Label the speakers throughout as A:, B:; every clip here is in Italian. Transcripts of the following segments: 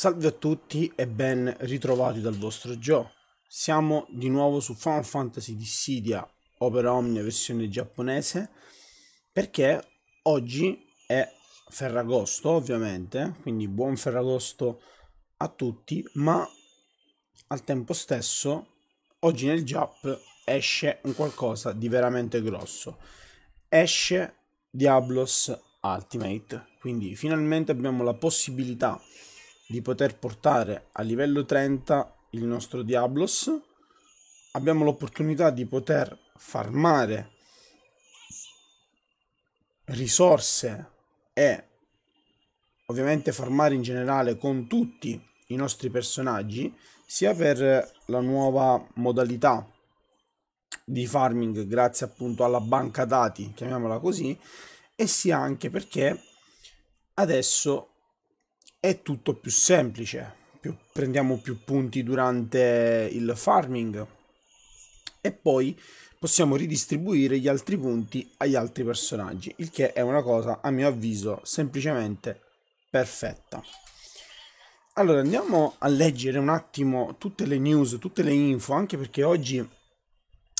A: Salve a tutti e ben ritrovati dal vostro Joe. Siamo di nuovo su Final Fantasy Dissidia Opera Omnia versione giapponese perché oggi è Ferragosto ovviamente, quindi buon Ferragosto a tutti, ma al tempo stesso oggi nel Jap esce un qualcosa di veramente grosso. Esce Diablos Ultimate, quindi finalmente abbiamo la possibilità di di poter portare a livello 30 il nostro Diablos, abbiamo l'opportunità di poter farmare risorse e ovviamente farmare in generale con tutti i nostri personaggi, sia per la nuova modalità di farming grazie appunto alla banca dati, chiamiamola così, e sia anche perché adesso è tutto più semplice, più, prendiamo più punti durante il farming e poi possiamo ridistribuire gli altri punti agli altri personaggi, il che è una cosa a mio avviso semplicemente perfetta. Allora andiamo a leggere un attimo tutte le news, tutte le info, anche perché oggi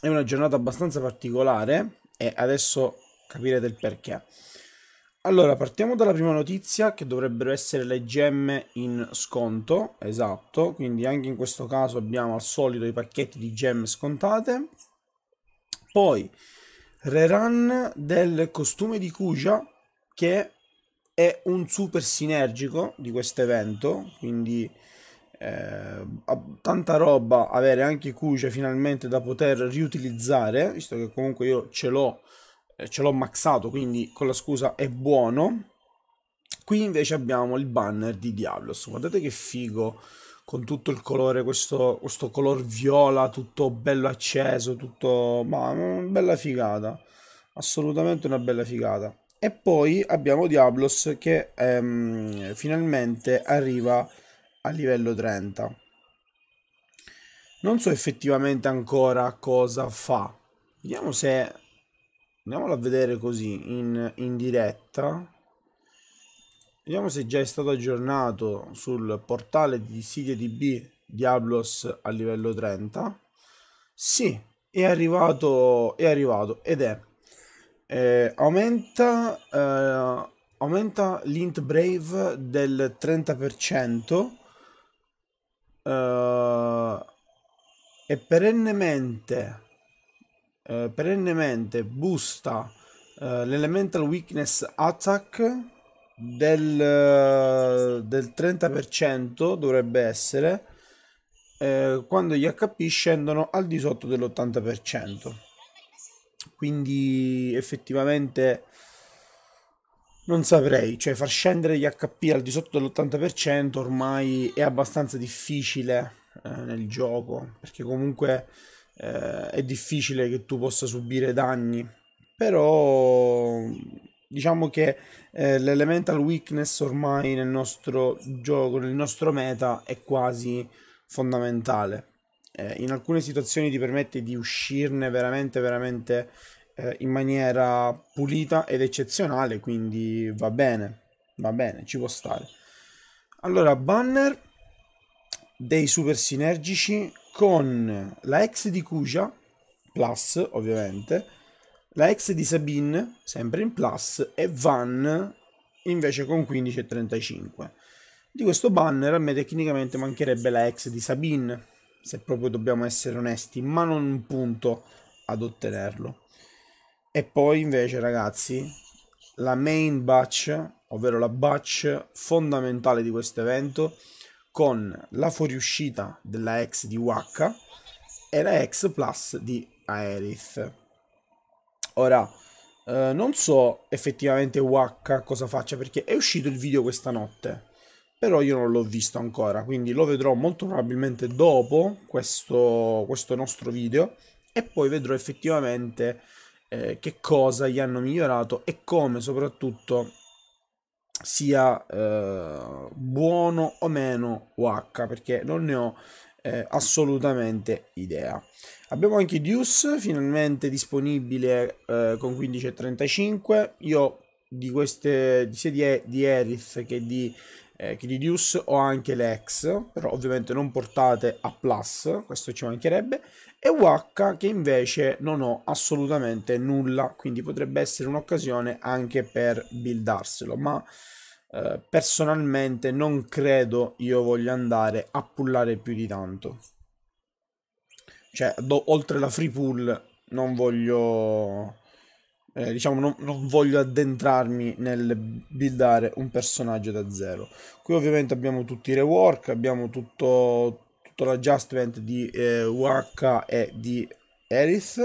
A: è una giornata abbastanza particolare e adesso capirete il perché. Allora, partiamo dalla prima notizia che dovrebbero essere le gemme in sconto, esatto, quindi anche in questo caso abbiamo al solito i pacchetti di gemme scontate. Poi, rerun del costume di Kuja che è un super sinergico di questo evento, quindi eh, tanta roba avere anche Kuja finalmente da poter riutilizzare, visto che comunque io ce l'ho eh, ce l'ho maxato, quindi con la scusa è buono. Qui invece abbiamo il banner di Diablos, guardate che figo con tutto il colore, questo, questo color viola, tutto bello acceso, tutto... ma una bella figata, assolutamente una bella figata. E poi abbiamo Diablos che ehm, finalmente arriva a livello 30. Non so effettivamente ancora cosa fa, vediamo se Andiamolo a vedere così in, in diretta. Vediamo se già è stato aggiornato sul portale di CDDB Diablos a livello 30. Sì, è arrivato, è arrivato ed è. Eh, aumenta, eh, aumenta l'int brave del 30%. Eh, è perennemente eh, perennemente busta eh, l'elemental weakness attack del, eh, del 30% dovrebbe essere eh, quando gli HP scendono al di sotto dell'80%. Quindi effettivamente non saprei, cioè far scendere gli HP al di sotto dell'80% ormai è abbastanza difficile eh, nel gioco, perché comunque eh, è difficile che tu possa subire danni, però diciamo che eh, l'elemental weakness ormai nel nostro gioco, nel nostro meta è quasi fondamentale. Eh, in alcune situazioni ti permette di uscirne veramente, veramente eh, in maniera pulita ed eccezionale, quindi va bene, va bene, ci può stare. Allora, banner dei super sinergici con la ex di Kuja, plus ovviamente, la ex di Sabine, sempre in plus, e Van invece con 15 e 35. Di questo banner a me tecnicamente mancherebbe la ex di Sabine, se proprio dobbiamo essere onesti, ma non un punto ad ottenerlo. E poi invece ragazzi, la main batch, ovvero la batch fondamentale di questo evento, con la fuoriuscita della ex di Waka e la ex plus di Aerith. Ora, eh, non so effettivamente Waka cosa faccia perché è uscito il video questa notte, però io non l'ho visto ancora, quindi lo vedrò molto probabilmente dopo questo, questo nostro video e poi vedrò effettivamente eh, che cosa gli hanno migliorato e come soprattutto sia eh, buono o meno UH perché non ne ho eh, assolutamente idea. Abbiamo anche Deuce finalmente disponibile eh, con 15,35. Io di queste sia di, e di Erith che di eh, Gridius o anche le Lex, però ovviamente non portate a Plus, questo ci mancherebbe, e Wacca che invece non ho assolutamente nulla, quindi potrebbe essere un'occasione anche per buildarselo, ma eh, personalmente non credo io voglia andare a pullare più di tanto. Cioè, do, boh, oltre la free pull non voglio eh, diciamo, non, non, voglio addentrarmi nel buildare un personaggio da zero. Qui ovviamente abbiamo tutti i rework, abbiamo tutto, tutto l'adjustment di eh, UH e di Eris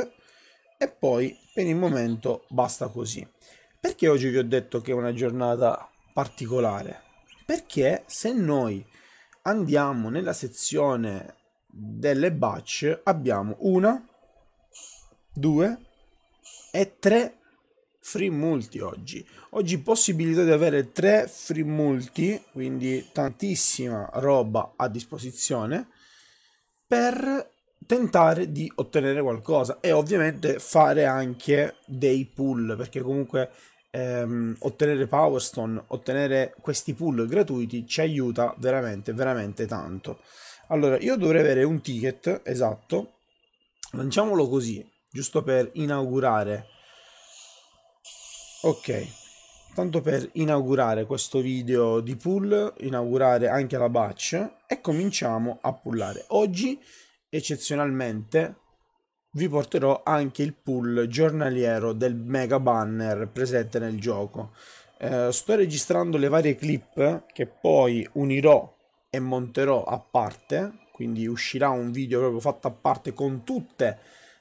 A: e poi per il momento basta così. Perché oggi vi ho detto che è una giornata particolare? Perché se noi andiamo nella sezione delle batch abbiamo una, due e tre free multi oggi. Oggi possibilità di avere tre free multi, quindi tantissima roba a disposizione per tentare di ottenere qualcosa e ovviamente fare anche dei pull perché comunque ehm, ottenere Power Stone, ottenere questi pull gratuiti ci aiuta veramente veramente tanto. Allora, io dovrei avere un ticket, esatto. Lanciamolo così, giusto per inaugurare Ok, tanto per inaugurare questo video di pull, inaugurare anche la batch e cominciamo a pullare. Oggi, eccezionalmente, vi porterò anche il pull giornaliero del mega banner presente nel gioco. Eh, sto registrando le varie clip che poi unirò e monterò a parte, quindi uscirà un video proprio fatto a parte con tutte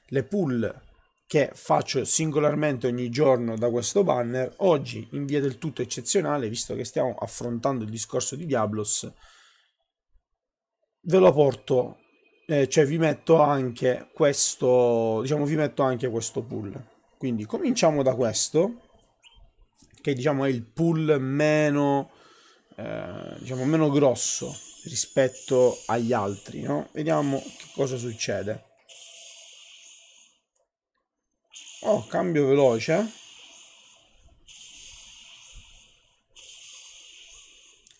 A: le pull che faccio singolarmente ogni giorno da questo banner, oggi in via del tutto eccezionale, visto che stiamo affrontando il discorso di Diablos, ve lo porto, eh, cioè vi metto anche questo, diciamo vi metto anche questo pool. Quindi cominciamo da questo, che diciamo è il pool meno, eh, diciamo meno grosso rispetto agli altri, no? Vediamo che cosa succede. Oh, cambio veloce.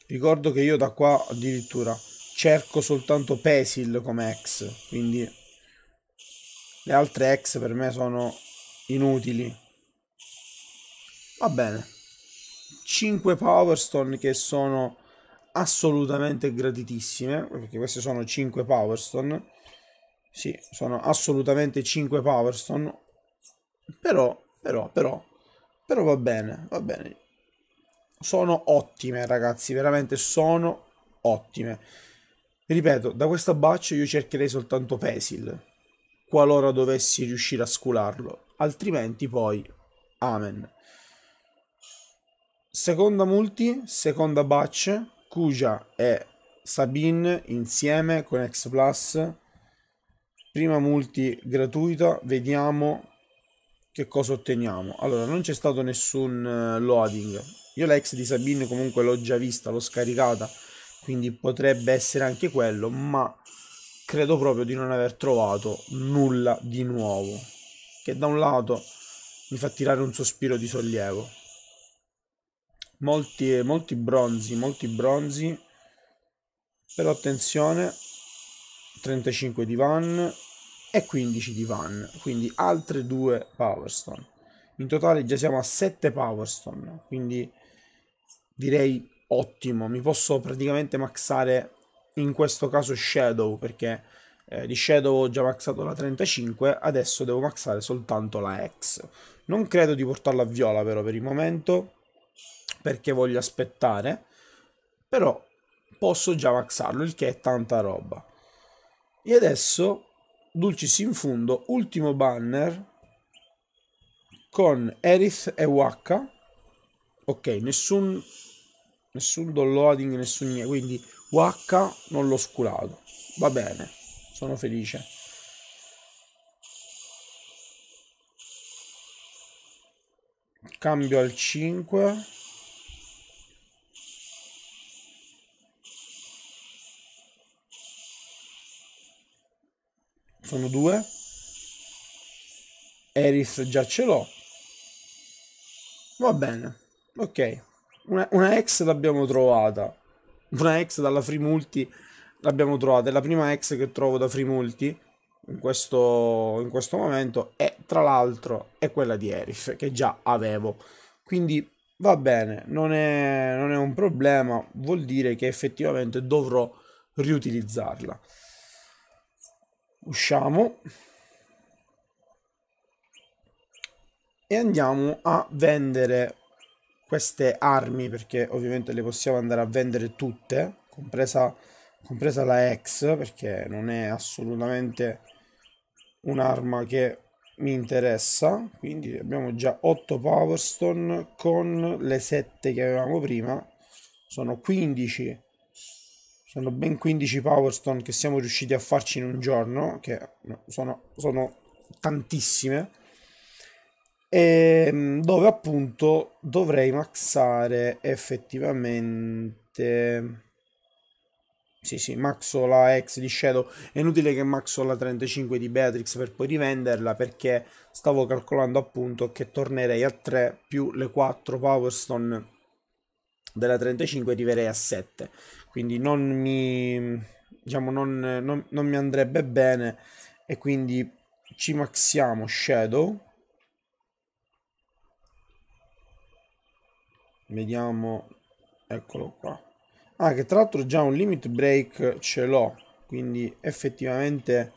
A: Ricordo che io da qua addirittura cerco soltanto Pesil come ex, quindi le altre ex per me sono inutili. Va bene. 5 Powerstone che sono assolutamente graditissime, perché queste sono 5 Powerstone. Sì, sono assolutamente 5 Powerstone, però, però, però, però va bene, va bene. Sono ottime, ragazzi, veramente sono ottime. Ripeto, da questa batch io cercherei soltanto Pesil, qualora dovessi riuscire a scularlo, altrimenti poi, amen. Seconda multi, seconda batch, Kuja e Sabine insieme con X Plus. Prima multi gratuita, vediamo che cosa otteniamo? Allora, non c'è stato nessun eh, loading. Io l'ex di Sabine comunque l'ho già vista, l'ho scaricata, quindi potrebbe essere anche quello, ma credo proprio di non aver trovato nulla di nuovo, che da un lato mi fa tirare un sospiro di sollievo. Molti, molti bronzi, molti bronzi, però attenzione, 35 di van, e 15 di Van, quindi altre due Power Stone. In totale già siamo a 7 Power Stone, quindi direi ottimo, mi posso praticamente maxare in questo caso Shadow perché eh, di Shadow ho già maxato la 35, adesso devo maxare soltanto la X. Non credo di portarla a viola però per il momento perché voglio aspettare, però posso già maxarlo, il che è tanta roba. E adesso Dulcis in fundo, ultimo banner con Erith e Waka. Ok, nessun, nessun downloading, nessun niente. Quindi Waka non l'ho sculato. Va bene, sono felice. Cambio al 5. sono due. Eris già ce l'ho. Va bene, ok. Una, una ex l'abbiamo trovata. Una ex dalla free multi l'abbiamo trovata. È la prima ex che trovo da free multi in questo, in questo momento. E tra l'altro è quella di Erif che già avevo. Quindi va bene, non è, non è un problema. Vuol dire che effettivamente dovrò riutilizzarla usciamo e andiamo a vendere queste armi perché ovviamente le possiamo andare a vendere tutte compresa, compresa la X perché non è assolutamente un'arma che mi interessa quindi abbiamo già 8 powerstone con le 7 che avevamo prima sono 15 sono ben 15 Powerstone che siamo riusciti a farci in un giorno, che sono, sono tantissime, e ehm, dove appunto dovrei maxare effettivamente... Sì, sì, maxo la ex di Shadow. È inutile che maxo la 35 di Beatrix per poi rivenderla perché stavo calcolando appunto che tornerei a 3 più le 4 Powerstone della 35 arriverei a 7 quindi non mi diciamo non, non, non mi andrebbe bene e quindi ci maxiamo shadow vediamo eccolo qua ah che tra l'altro già un limit break ce l'ho quindi effettivamente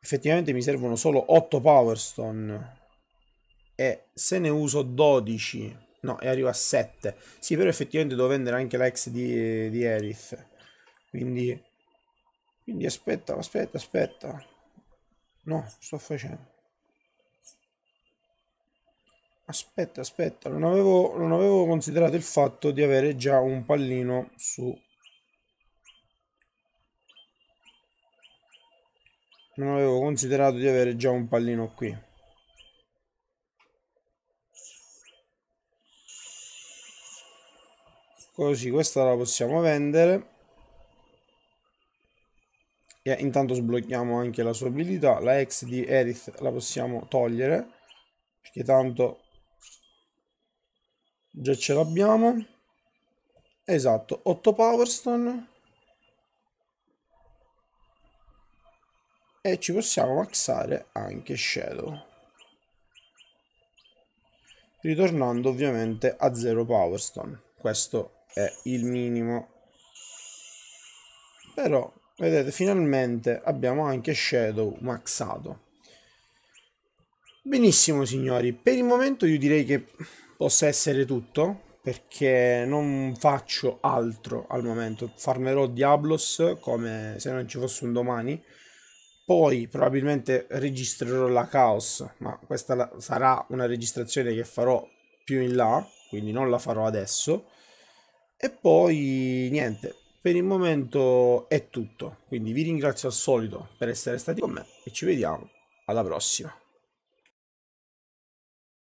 A: effettivamente mi servono solo 8 power stone e se ne uso 12 No, e arriva a 7. Sì, però effettivamente devo vendere anche l'ex di, di Erith. Quindi... Quindi aspetta, aspetta, aspetta. No, sto facendo. Aspetta, aspetta, non avevo, non avevo considerato il fatto di avere già un pallino su... Non avevo considerato di avere già un pallino qui. Così questa la possiamo vendere. E intanto sblocchiamo anche la sua abilità. La ex di Erith la possiamo togliere. Perché tanto già ce l'abbiamo. Esatto, 8 Powerstone. E ci possiamo maxare anche Shadow. Ritornando ovviamente a 0 Powerstone. Questo è il minimo però vedete finalmente abbiamo anche shadow maxato benissimo signori per il momento io direi che possa essere tutto perché non faccio altro al momento farmerò Diablos come se non ci fosse un domani poi probabilmente registrerò la Chaos ma questa sarà una registrazione che farò più in là quindi non la farò adesso e poi niente, per il momento è tutto. Quindi vi ringrazio al solito per essere stati con me e ci vediamo alla prossima.